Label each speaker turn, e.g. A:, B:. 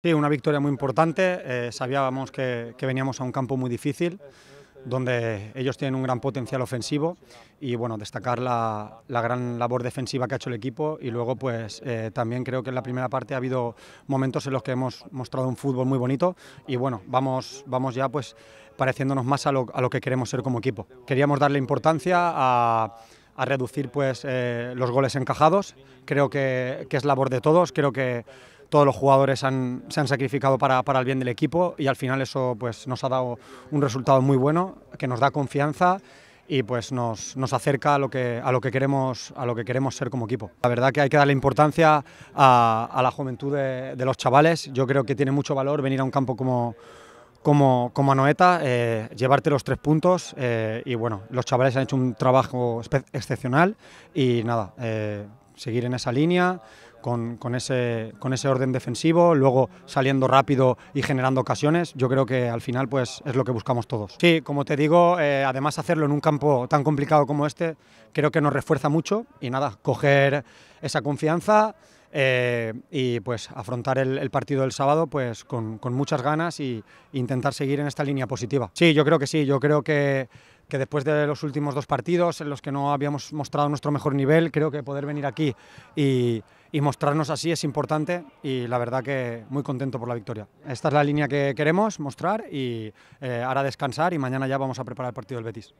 A: Sí, una victoria muy importante. Eh, sabíamos que, veníamos a un campo muy difícil, donde ellos tienen un gran potencial ofensivo y bueno, destacar la, gran labor defensiva que ha hecho el equipo y luego pues eh, también creo que en la primera parte ha habido momentos en los que hemos mostrado un fútbol muy bonito y bueno, vamos, vamos ya pues pareciéndonos más a lo, que queremos ser como equipo. Queríamos darle importancia a reducir pues, eh, los goles encajados. Creo que, que, es labor de todos, creo que todos los jugadores se han sacrificado para, para, el bien del equipo y al final eso pues, nos ha dado un resultado muy bueno, que nos da confianza y pues nos, nos acerca a lo, que, a, lo que queremos, a lo que queremos ser como equipo. La verdad que hay que darle importancia a, la juventud de, los chavales. Yo creo que tiene mucho valor venir a un campo como, como, como Anoeta, eh, llevarte los tres puntos eh, y bueno, los chavales han hecho un trabajo excepcional y nada, eh, seguir en esa línea, con, ese, con ese orden defensivo, luego saliendo rápido y generando ocasiones. Yo creo que al final pues, es lo que buscamos todos. Sí, como te digo, eh, además hacerlo en un campo tan complicado como este, creo que nos refuerza mucho y nada, coger esa confianza. Eh, y pues afrontar el, partido del sábado pues con, muchas ganas y e intentar seguir en esta línea positiva. Sí, yo creo que sí, yo creo que, que después de los últimos dos partidos en los que no habíamos mostrado nuestro mejor nivel, creo que poder venir aquí y, mostrarnos así es importante y la verdad que muy contento por la victoria. Esta es la línea que queremos mostrar y eh, ahora descansar y mañana ya vamos a preparar el partido del Betis.